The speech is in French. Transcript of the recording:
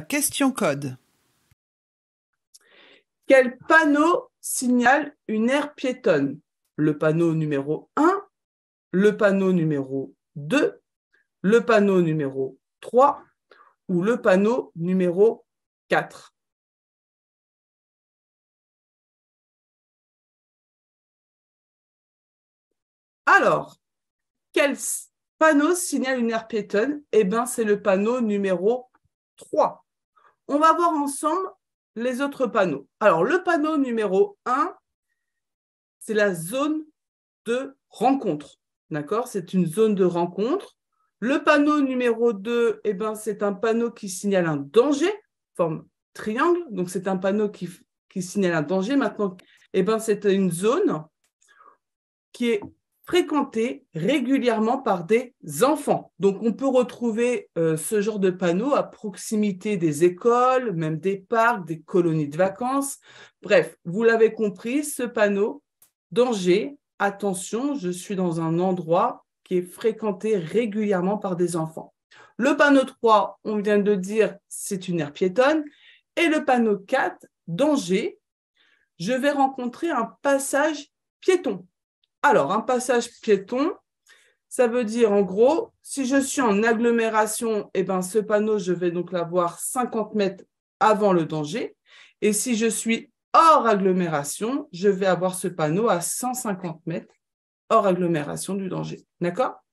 question code. Quel panneau signale une aire piétonne Le panneau numéro 1, le panneau numéro 2, le panneau numéro 3 ou le panneau numéro 4 Alors, quel panneau signale une aire piétonne Eh bien, c'est le panneau numéro 3. On va voir ensemble les autres panneaux. Alors, le panneau numéro 1, c'est la zone de rencontre. D'accord C'est une zone de rencontre. Le panneau numéro 2, eh ben, c'est un panneau qui signale un danger, forme triangle. Donc, c'est un panneau qui, signale un danger. Maintenant, eh ben, c'est une zone qui est fréquenté régulièrement par des enfants. Donc on peut retrouver euh, ce genre de panneau à proximité des écoles, même des parcs, des colonies de vacances. Bref, vous l'avez compris, ce panneau, danger, attention, je suis dans un endroit qui est fréquenté régulièrement par des enfants. Le panneau 3, on vient de dire, c'est une aire piétonne. Et le panneau 4, danger, je vais rencontrer un passage piéton. Alors, un passage piéton, ça veut dire en gros, si je suis en agglomération, eh ben, ce panneau, je vais donc l'avoir 50 mètres avant le danger. Et si je suis hors agglomération, je vais avoir ce panneau à 150 mètres hors agglomération du danger. D'accord